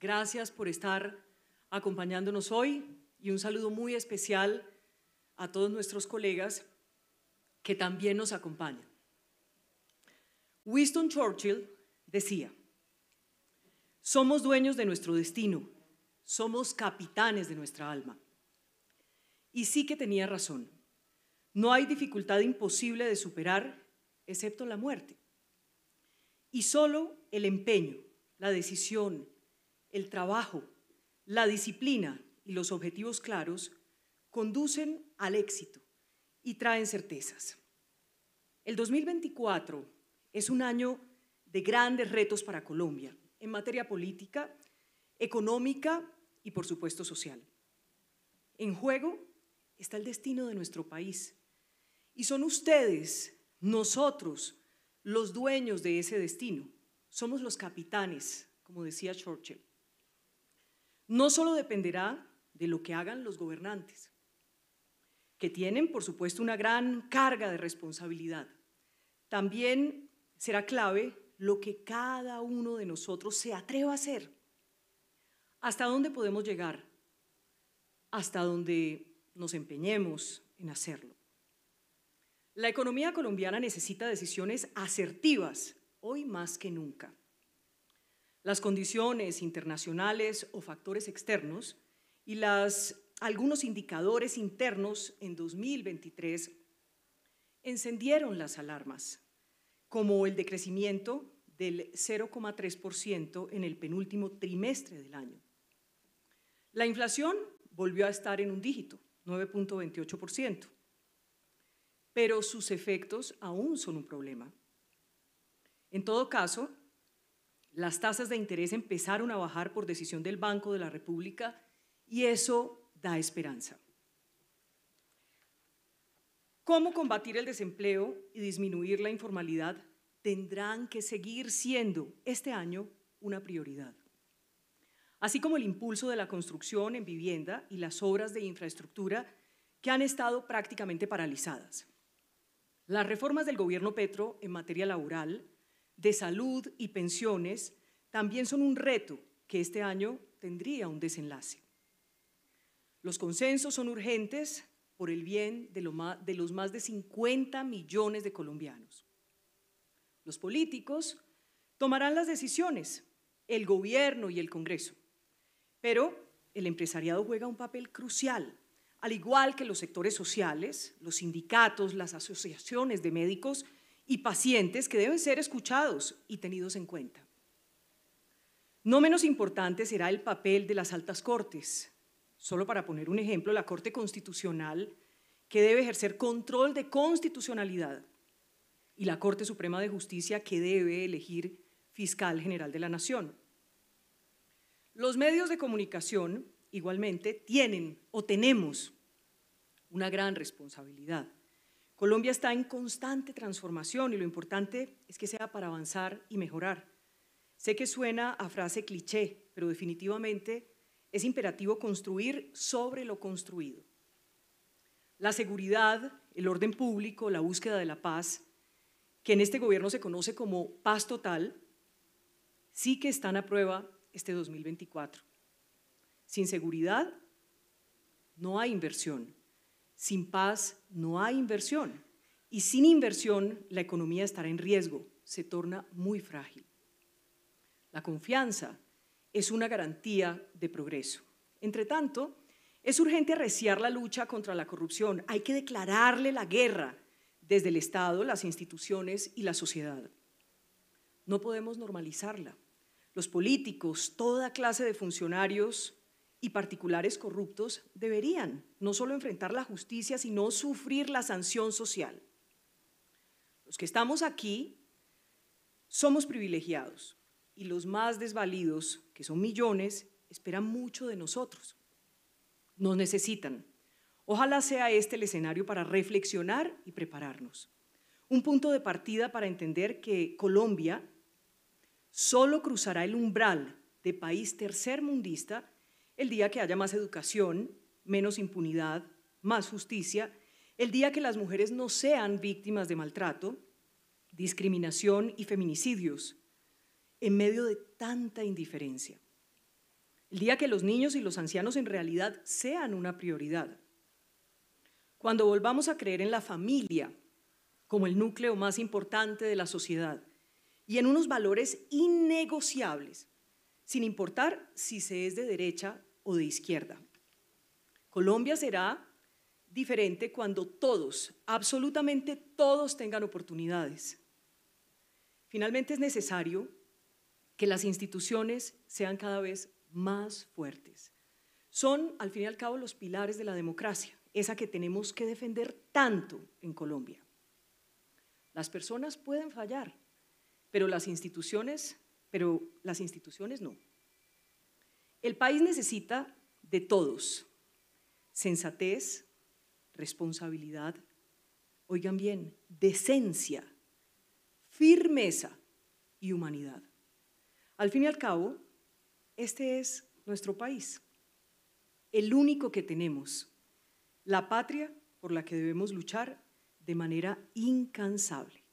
Gracias por estar acompañándonos hoy y un saludo muy especial a todos nuestros colegas que también nos acompañan. Winston Churchill decía, somos dueños de nuestro destino, somos capitanes de nuestra alma. Y sí que tenía razón, no hay dificultad imposible de superar excepto la muerte. Y solo el empeño, la decisión, el trabajo, la disciplina y los objetivos claros conducen al éxito y traen certezas. El 2024 es un año de grandes retos para Colombia en materia política, económica y por supuesto social. En juego está el destino de nuestro país y son ustedes, nosotros, los dueños de ese destino. Somos los capitanes, como decía Churchill no solo dependerá de lo que hagan los gobernantes, que tienen, por supuesto, una gran carga de responsabilidad. También será clave lo que cada uno de nosotros se atreva a hacer. ¿Hasta dónde podemos llegar? Hasta dónde nos empeñemos en hacerlo. La economía colombiana necesita decisiones asertivas, hoy más que nunca las condiciones internacionales o factores externos y algunos indicadores internos en 2023 encendieron las alarmas, como el decrecimiento del 0,3% en el penúltimo trimestre del año. La inflación volvió a estar en un dígito, 9.28%, pero sus efectos aún son un problema. En todo caso, las tasas de interés empezaron a bajar por decisión del Banco de la República y eso da esperanza. Cómo combatir el desempleo y disminuir la informalidad tendrán que seguir siendo este año una prioridad. Así como el impulso de la construcción en vivienda y las obras de infraestructura que han estado prácticamente paralizadas. Las reformas del gobierno Petro en materia laboral, de salud y pensiones también son un reto que este año tendría un desenlace. Los consensos son urgentes por el bien de, los más de 50 millones de colombianos. Los políticos tomarán las decisiones, el gobierno y el Congreso, pero el empresariado juega un papel crucial, al igual que los sectores sociales, los sindicatos, las asociaciones de médicos y pacientes que deben ser escuchados y tenidos en cuenta. No menos importante será el papel de las altas cortes. Solo para poner un ejemplo, la Corte Constitucional, que debe ejercer control de constitucionalidad, y la Corte Suprema de Justicia, que debe elegir fiscal general de la Nación. Los medios de comunicación, igualmente, tienen o tenemos una gran responsabilidad Colombia está en constante transformación y lo importante es que sea para avanzar y mejorar. Sé que suena a frase cliché, pero definitivamente es imperativo construir sobre lo construido. La seguridad, el orden público, la búsqueda de la paz, que en este gobierno se conoce como paz total, sí que están a prueba este 2024. Sin seguridad no hay inversión. Sin paz no hay inversión y sin inversión la economía estará en riesgo, se torna muy frágil. La confianza es una garantía de progreso. Entre tanto, es urgente arreciar la lucha contra la corrupción. Hay que declararle la guerra desde el Estado, las instituciones y la sociedad. No podemos normalizarla. Los políticos, toda clase de funcionarios y particulares corruptos deberían no solo enfrentar la justicia, sino sufrir la sanción social. Los que estamos aquí somos privilegiados y los más desvalidos, que son millones, esperan mucho de nosotros. Nos necesitan. Ojalá sea este el escenario para reflexionar y prepararnos. Un punto de partida para entender que Colombia solo cruzará el umbral de país tercer mundista el día que haya más educación, menos impunidad, más justicia, el día que las mujeres no sean víctimas de maltrato, discriminación y feminicidios, en medio de tanta indiferencia. El día que los niños y los ancianos en realidad sean una prioridad. Cuando volvamos a creer en la familia como el núcleo más importante de la sociedad y en unos valores innegociables, sin importar si se es de derecha o de izquierda. Colombia será diferente cuando todos, absolutamente todos tengan oportunidades. Finalmente es necesario que las instituciones sean cada vez más fuertes. Son, al fin y al cabo, los pilares de la democracia, esa que tenemos que defender tanto en Colombia. Las personas pueden fallar, pero las instituciones, pero las instituciones no. El país necesita de todos. Sensatez, responsabilidad, oigan bien, decencia, firmeza y humanidad. Al fin y al cabo, este es nuestro país, el único que tenemos, la patria por la que debemos luchar de manera incansable.